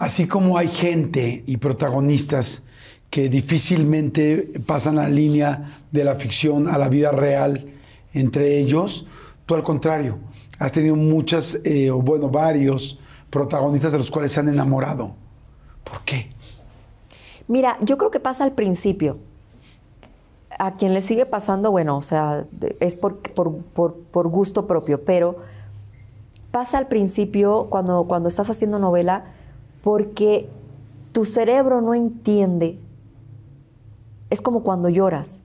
Así como hay gente y protagonistas que difícilmente pasan la línea de la ficción a la vida real entre ellos, tú al contrario, has tenido muchas, eh, o bueno, varios protagonistas de los cuales se han enamorado. ¿Por qué? Mira, yo creo que pasa al principio. A quien le sigue pasando, bueno, o sea, es por, por, por gusto propio, pero pasa al principio cuando, cuando estás haciendo novela porque tu cerebro no entiende. Es como cuando lloras.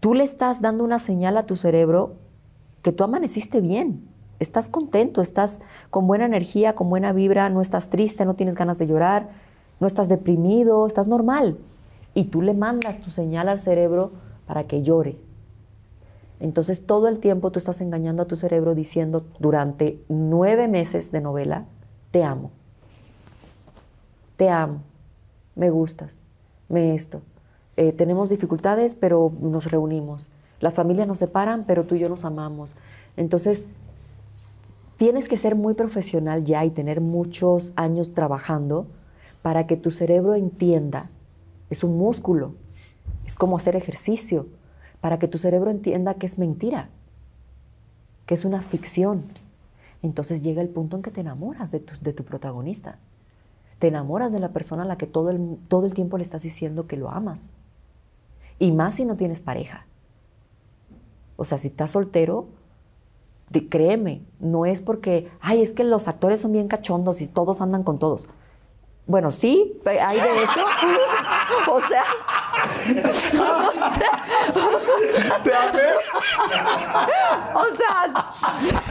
Tú le estás dando una señal a tu cerebro que tú amaneciste bien, estás contento, estás con buena energía, con buena vibra, no estás triste, no tienes ganas de llorar, no estás deprimido, estás normal. Y tú le mandas tu señal al cerebro para que llore. Entonces todo el tiempo tú estás engañando a tu cerebro diciendo durante nueve meses de novela, te amo te amo, me gustas, me esto. Eh, tenemos dificultades, pero nos reunimos. Las familias nos separan, pero tú y yo nos amamos. Entonces, tienes que ser muy profesional ya y tener muchos años trabajando para que tu cerebro entienda. Es un músculo, es como hacer ejercicio, para que tu cerebro entienda que es mentira, que es una ficción. Entonces llega el punto en que te enamoras de tu protagonista te enamoras de la persona a la que todo el, todo el tiempo le estás diciendo que lo amas. Y más si no tienes pareja. O sea, si estás soltero, créeme, no es porque, ay, es que los actores son bien cachondos y todos andan con todos. Bueno, sí, hay de eso. o sea. o sea, o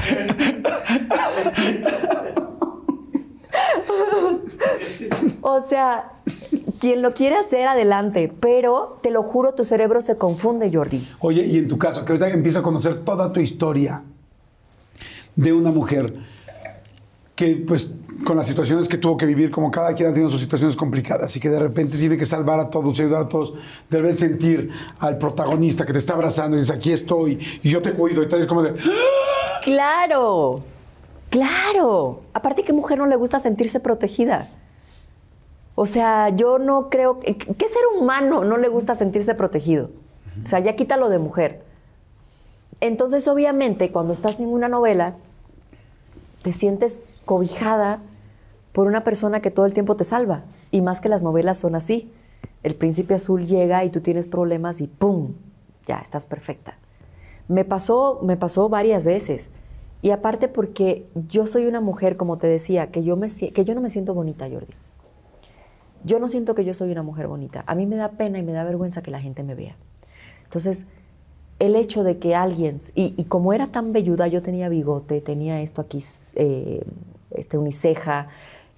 sea, o sea o sea, quien lo quiere hacer, adelante. Pero te lo juro, tu cerebro se confunde, Jordi. Oye, y en tu caso, que ahorita empiezo a conocer toda tu historia de una mujer que, pues, con las situaciones que tuvo que vivir, como cada quien ha tenido sus situaciones complicadas y que de repente tiene que salvar a todos, ayudar a todos, debe sentir al protagonista que te está abrazando y dice, aquí estoy, y yo te cuido, y tal, es como de... ¡Claro! Claro. Aparte, ¿qué mujer no le gusta sentirse protegida? O sea, yo no creo... Que, ¿Qué ser humano no le gusta sentirse protegido? O sea, ya quítalo de mujer. Entonces, obviamente, cuando estás en una novela, te sientes cobijada por una persona que todo el tiempo te salva. Y más que las novelas son así. El príncipe azul llega y tú tienes problemas y ¡pum! Ya estás perfecta. Me pasó, me pasó varias veces. Y aparte porque yo soy una mujer, como te decía, que yo, me, que yo no me siento bonita, Jordi. Yo no siento que yo soy una mujer bonita. A mí me da pena y me da vergüenza que la gente me vea. Entonces, el hecho de que alguien, y, como era tan velluda, yo tenía bigote, tenía esto aquí, eh, este uniceja,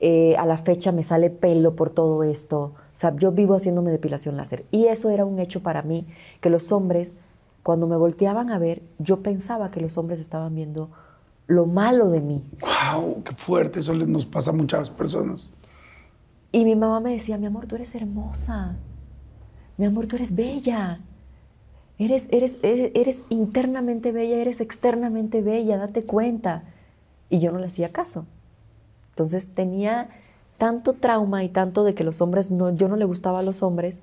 eh, a la fecha me sale pelo por todo esto. O sea, yo vivo haciéndome depilación láser. Y eso era un hecho para mí, que los hombres, cuando me volteaban a ver, yo pensaba que los hombres estaban viendo lo malo de mí. ¡Wow! ¡Qué fuerte! Eso nos pasa a muchas personas. Y mi mamá me decía, mi amor, tú eres hermosa. Mi amor, tú eres bella. Eres, eres, e, eres, internamente bella, eres externamente bella, date cuenta. Y yo no le hacía caso. Entonces tenía tanto trauma y tanto de que los hombres, no, yo no le gustaba a los hombres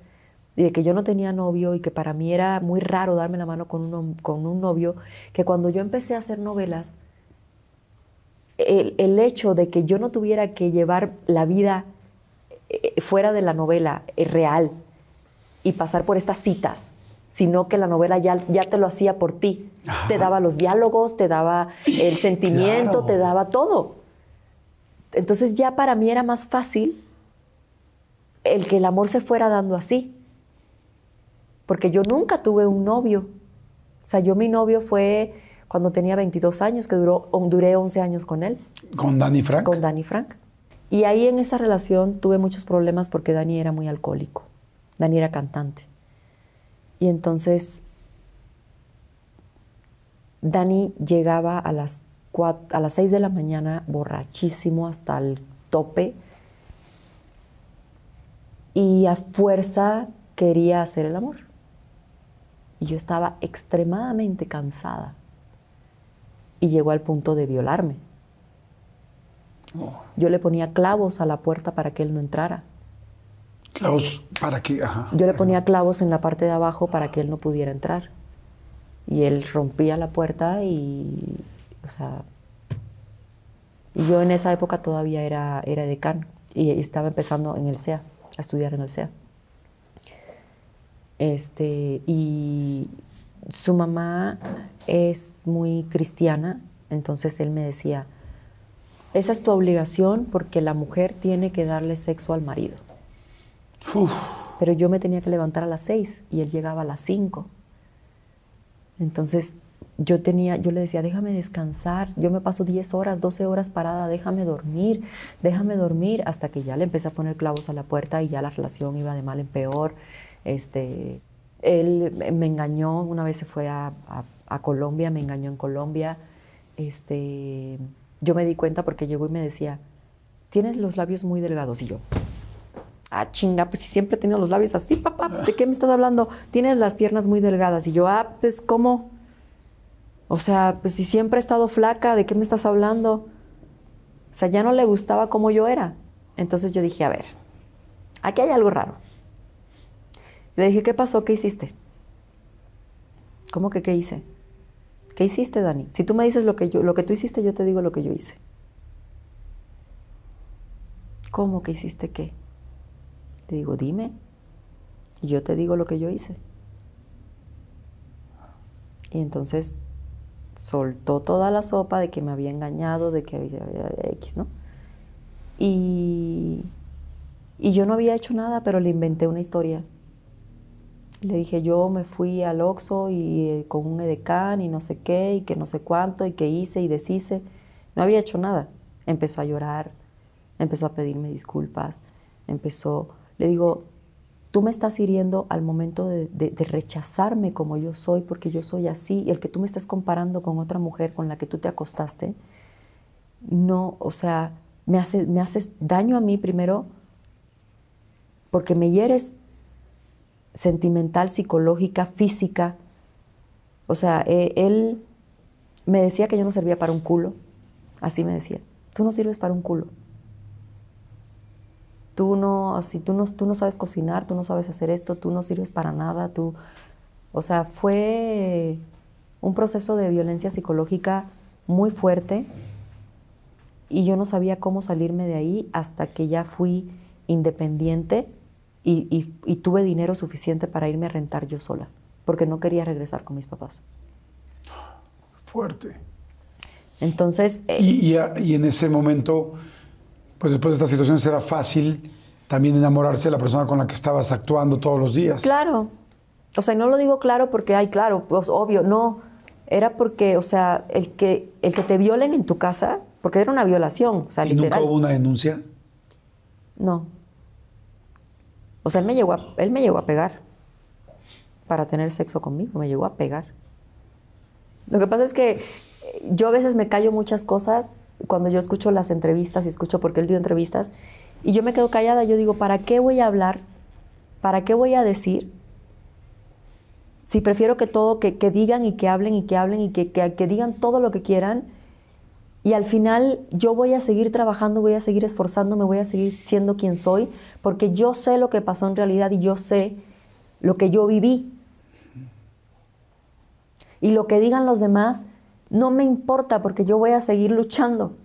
y de que yo no tenía novio y que para mí era muy raro darme la mano con con un novio, que cuando yo empecé a hacer novelas, el, hecho de que yo no tuviera que llevar la vida eh, fuera de la novela eh, real y pasar por estas citas, sino que la novela ya, ya te lo hacía por ti. Te daba los diálogos, te daba el sentimiento, te daba todo. Entonces ya para mí era más fácil el que el amor se fuera dando así. Porque yo nunca tuve un novio. O sea, yo mi novio fue cuando tenía 22 años, que duró, duré 11 años con él. ¿Con Danny Frank? Con Danny Frank. Y ahí en esa relación tuve muchos problemas porque Dani era muy alcohólico. Dani era cantante. Y entonces Dani llegaba a las, a las 6 de la mañana borrachísimo hasta el tope. Y a fuerza quería hacer el amor. Y yo estaba extremadamente cansada y llegó al punto de violarme. Oh. Yo le ponía clavos a la puerta para que él no entrara. Clavos para qué? Ajá, Yo le ponía clavos en la parte de abajo para que él no pudiera entrar. Y él rompía la puerta y... O sea... Y yo en esa época todavía era, era y estaba empezando en el SEA, a estudiar en el SEA. Este, y, su mamá es muy cristiana, entonces él me decía, esa es tu obligación porque la mujer tiene que darle sexo al marido. Pero yo me tenía que levantar a las seis y él llegaba a las cinco. Entonces yo tenía, yo le decía, déjame descansar, yo me paso 10 horas, 12 horas parada, déjame dormir, déjame dormir, hasta que ya le empecé a poner clavos a la puerta y ya la relación iba de mal en peor. Este, él me engañó, una vez se fue a, Colombia, me engañó en Colombia. Este, yo me di cuenta porque llegó y me decía, tienes los labios muy delgados. Y yo, ah, chinga, pues si siempre he tenido los labios así, papá, pues, ¿de qué me estás hablando? Tienes las piernas muy delgadas. Y yo, ah, pues ¿cómo? O sea, pues si siempre he estado flaca, ¿de qué me estás hablando? O sea, ya no le gustaba como yo era. Entonces yo dije, a ver, aquí hay algo raro. Le dije, ¿qué pasó? ¿Qué hiciste? ¿Cómo que qué hice? ¿Qué hiciste, Dani? Si tú me dices lo que, yo, lo que tú hiciste, yo te digo lo que yo hice. ¿Cómo que hiciste qué? Le digo, dime. Y yo te digo lo que yo hice. Y entonces soltó toda la sopa de que me había engañado, de que había, X, ¿no? Y, y yo no había hecho nada, pero le inventé una historia. Le dije, yo me fui al Oxxo y eh, con un edecán y no sé qué, y que no sé cuánto, y que hice y deshice. No había hecho nada. Empezó a llorar, empezó a pedirme disculpas, empezó, le digo, tú me estás hiriendo al momento de, rechazarme como yo soy, porque yo soy así, y el que tú me estás comparando con otra mujer con la que tú te acostaste, no, o sea, me, hace, me haces daño a mí primero porque me hieres sentimental, psicológica, física. O sea, e, él me decía que yo no servía para un culo. Así me decía. Tú no sirves para un culo. Tú no, tú tú no sabes cocinar, tú no sabes hacer esto, tú no sirves para nada, tú. O sea, fue un proceso de violencia psicológica muy fuerte y yo no sabía cómo salirme de ahí hasta que ya fui independiente y, tuve dinero suficiente para irme a rentar yo sola, porque no quería regresar con mis papás. Fuerte. Entonces... Eh, ah, y, en ese momento, pues después de esta situación será fácil también enamorarse de la persona con la que estabas actuando todos los días. Claro. O sea, no lo digo claro porque, ay, claro, pues obvio, no. Era porque, o sea, el que, el que te violen en tu casa, porque era una violación. O sea, ¿Y nunca hubo una denuncia? No. O sea, él me llegó a, él me llegó a pegar. Para tener sexo conmigo, me llegó a pegar. Lo que pasa es que eh, yo a veces me callo muchas cosas cuando yo escucho las entrevistas y escucho porque él dio entrevistas y yo me quedo callada, yo digo, ¿para qué voy a hablar? ¿Para qué voy a decir? Si prefiero que todo, que, digan y que hablen y que hablen y que digan todo lo que quieran y al final yo voy a seguir trabajando, voy a seguir esforzándome, voy a seguir siendo quien soy, porque yo sé lo que pasó en realidad y yo sé lo que yo viví. Y lo que digan los demás no me importa porque yo voy a seguir luchando.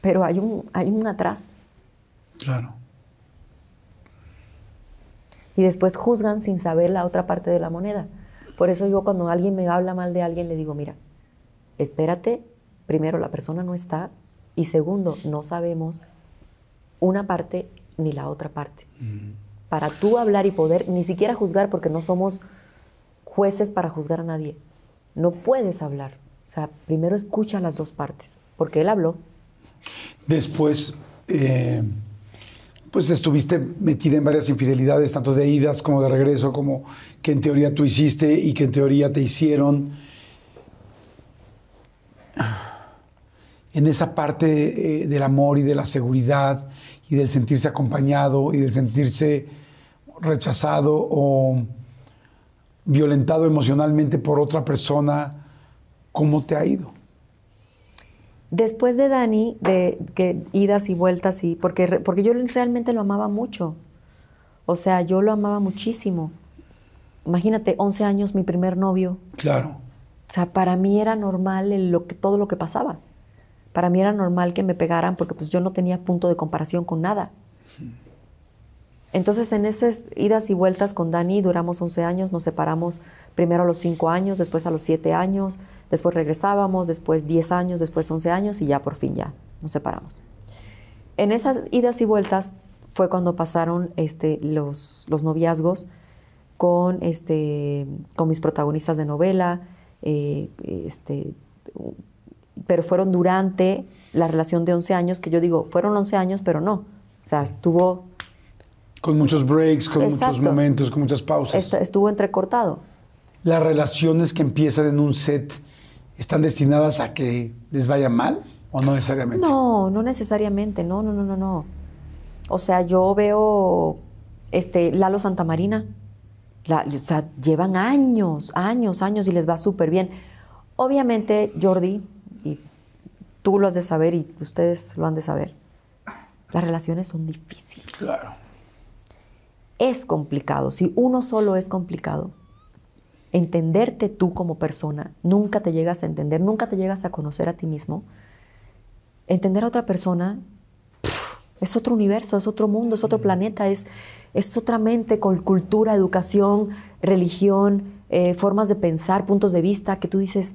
Pero hay un, hay un atrás. Claro. Y después juzgan sin saber la otra parte de la moneda. Por eso yo cuando alguien me habla mal de alguien, le digo, mira, espérate, primero la persona no está y segundo, no sabemos una parte ni la otra parte. Para tú hablar y poder ni siquiera juzgar, porque no somos jueces para juzgar a nadie. No puedes hablar. O sea, primero escucha las dos partes, porque él habló. Después, eh, pues estuviste metida en varias infidelidades, tanto de idas como de regreso, como que en teoría tú hiciste y que en teoría te hicieron. En esa parte eh, del amor y de la seguridad y del sentirse acompañado y del sentirse rechazado o violentado emocionalmente por otra persona, ¿cómo te ha ido? Después de Dani, de que idas y vueltas y porque porque yo realmente lo amaba mucho. O sea, yo lo amaba muchísimo. Imagínate, 11 años mi primer novio. Claro. O sea, para mí era normal lo que, todo lo que pasaba. Para mí era normal que me pegaran porque pues yo no tenía punto de comparación con nada. Entonces, en esas idas y vueltas con Dani, duramos 11 años, nos separamos primero a los 5 años, después a los 7 años, después regresábamos, después 10 años, después 11 años y ya por fin ya nos separamos. En esas idas y vueltas fue cuando pasaron este, los, noviazgos con, este, con mis protagonistas de novela, eh, este, pero fueron durante la relación de 11 años, que yo digo, fueron 11 años, pero no. O sea, estuvo con muchos breaks, con muchos momentos, con muchas pausas. Estuvo entrecortado. ¿Las relaciones que empiezan en un set están destinadas a que les vaya mal o no necesariamente? No, no necesariamente, no, no, no, no, no. O sea, yo veo este, Lalo Santamarina. La, o sea, llevan años, años, años y les va súper bien. Obviamente, Jordi, y tú lo has de saber y ustedes lo han de saber, las relaciones son difíciles. Claro es complicado, si uno solo es complicado. Entenderte tú como persona, nunca te llegas a entender, nunca te llegas a conocer a ti mismo. Entender a otra persona es otro universo, es otro mundo, es otro mm. planeta, es, es otra mente con cultura, educación, religión, eh, formas de pensar, puntos de vista, que tú dices,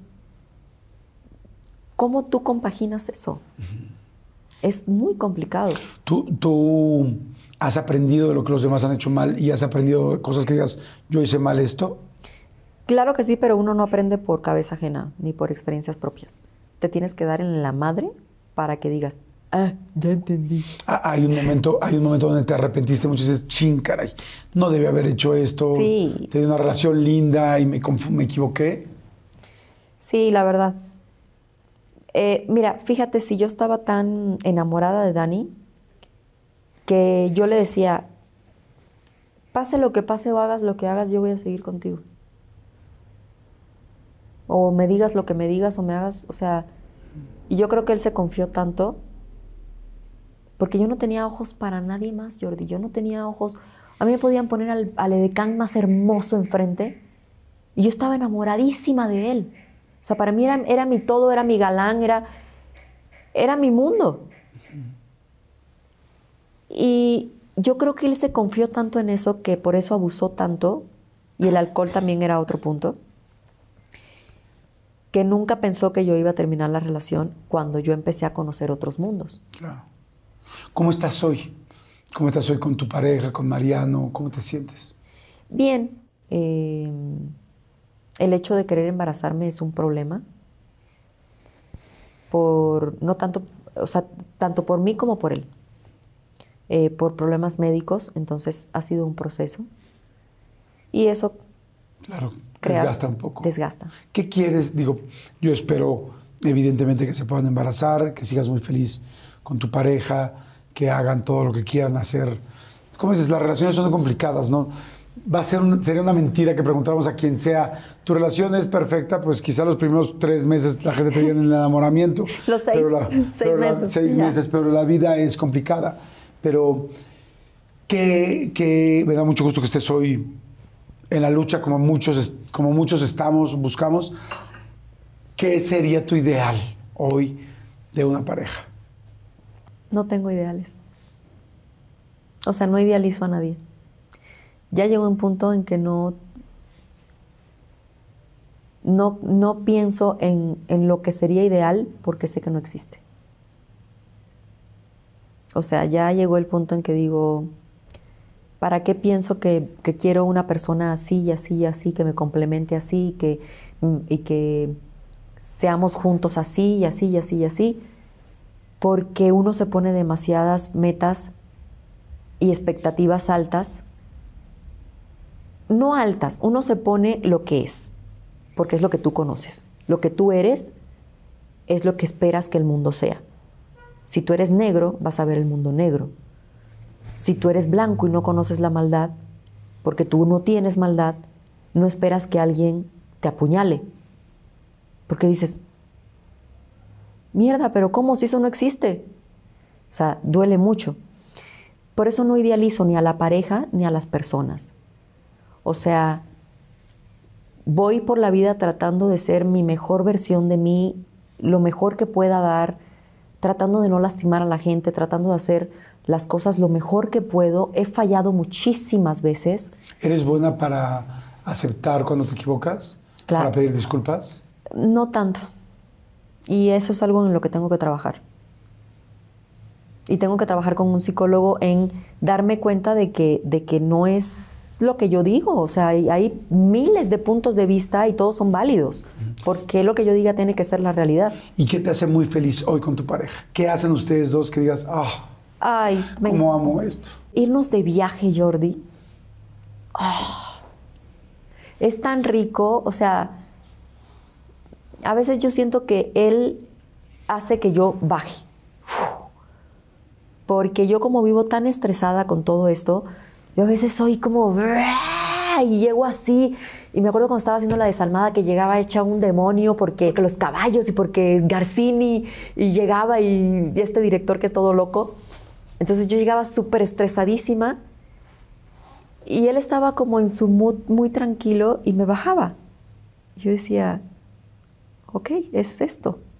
¿cómo tú compaginas eso? Es muy complicado. Tú, tú has aprendido de lo que los demás han hecho mal y has aprendido cosas que digas, yo hice mal esto? Claro que sí, pero uno no aprende por cabeza ajena ni por experiencias propias. Te tienes que dar en la madre para que digas, ah, ya entendí. Ah, hay, un momento, hay un momento donde te arrepentiste mucho y dices, chin, caray, no debe haber hecho esto. Sí. Tenía una relación linda y me, me equivoqué. Sí, la verdad. Eh, mira, fíjate, si yo estaba tan enamorada de Dani, que yo le decía, pase lo que pase o hagas lo que hagas, yo voy a seguir contigo. O me digas lo que me digas o me hagas, o sea, y yo creo que él se confió tanto, porque yo no tenía ojos para nadie más, Jordi, yo no tenía ojos, a mí me podían poner al, edecán más hermoso enfrente, y yo estaba enamoradísima de él. O sea, para mí era, era mi todo, era mi galán, era, era mi mundo. Y yo creo que él se confió tanto en eso que por eso abusó tanto, y el alcohol también era otro punto, que nunca pensó que yo iba a terminar la relación cuando yo empecé a conocer otros mundos. Claro. ¿Cómo estás hoy? ¿Cómo estás hoy con tu pareja, con Mariano? ¿Cómo te sientes? Bien. Em, el hecho de querer embarazarme es un problema. Por, no tanto, o sea, tanto por mí como por él. Eh, por problemas médicos, entonces ha sido un proceso. Y eso claro, desgasta un poco. Desgasta. ¿Qué quieres? Digo, yo espero evidentemente que se puedan embarazar, que sigas muy feliz con tu pareja, que hagan todo lo que quieran hacer. ¿Cómo dices? Las relaciones son complicadas, ¿no? va a ser sería una mentira que preguntáramos a quien sea, tu relación es perfecta, pues quizá los primeros tres meses la gente te en el enamoramiento. los seis, seis meses. seis meses, pero la vida es complicada. Pero que, me da mucho gusto que estés hoy en la lucha como muchos, como muchos estamos, buscamos. ¿Qué sería tu ideal hoy de una pareja? No tengo ideales. O sea, no idealizo a nadie. Ya llegó un punto en que no, no, no pienso en lo que sería ideal porque sé que no existe. O sea, ya llegó el punto en que digo, ¿para qué pienso que, quiero una persona así y así y así, que me complemente así que, y que seamos juntos así y así y así y así? Porque uno se pone demasiadas metas y expectativas altas. No altas, uno se pone lo que es, porque es lo que tú conoces. Lo que tú eres es lo que esperas que el mundo sea. Si tú eres negro, vas a ver el mundo negro. Si tú eres blanco y no conoces la maldad, porque tú no tienes maldad, no esperas que alguien te apuñale. Porque dices, mierda, pero ¿cómo si eso no existe? O sea, duele mucho. Por eso no idealizo ni a la pareja ni a las personas. O sea, voy por la vida tratando de ser mi mejor versión de mí, lo mejor que pueda dar tratando de no lastimar a la gente, tratando de hacer las cosas lo mejor que puedo. He fallado muchísimas veces. ¿Eres buena para aceptar cuando te equivocas? ¿Para pedir disculpas? No tanto. Y eso es algo en lo que tengo que trabajar. Y tengo que trabajar con un psicólogo en darme cuenta de que, no es lo que yo digo. O sea, hay miles de puntos de vista y todos son válidos porque lo que yo diga tiene que ser la realidad. ¿Y qué te hace muy feliz hoy con tu pareja? ¿Qué hacen ustedes dos que digas, ah, cómo amo esto? Irnos de viaje, Jordi. Ah. es tan rico, o sea, a veces yo siento que él hace que yo baje. porque yo como vivo tan estresada con todo esto, yo a veces soy como... Y llego así. Y me acuerdo cuando estaba haciendo la desalmada que llegaba hecha un demonio porque, los caballos y porque Garcini y llegaba y, este director que es todo loco. Entonces yo llegaba súper estresadísima y él estaba como en su mood muy tranquilo y me bajaba. Yo decía, ok, es esto.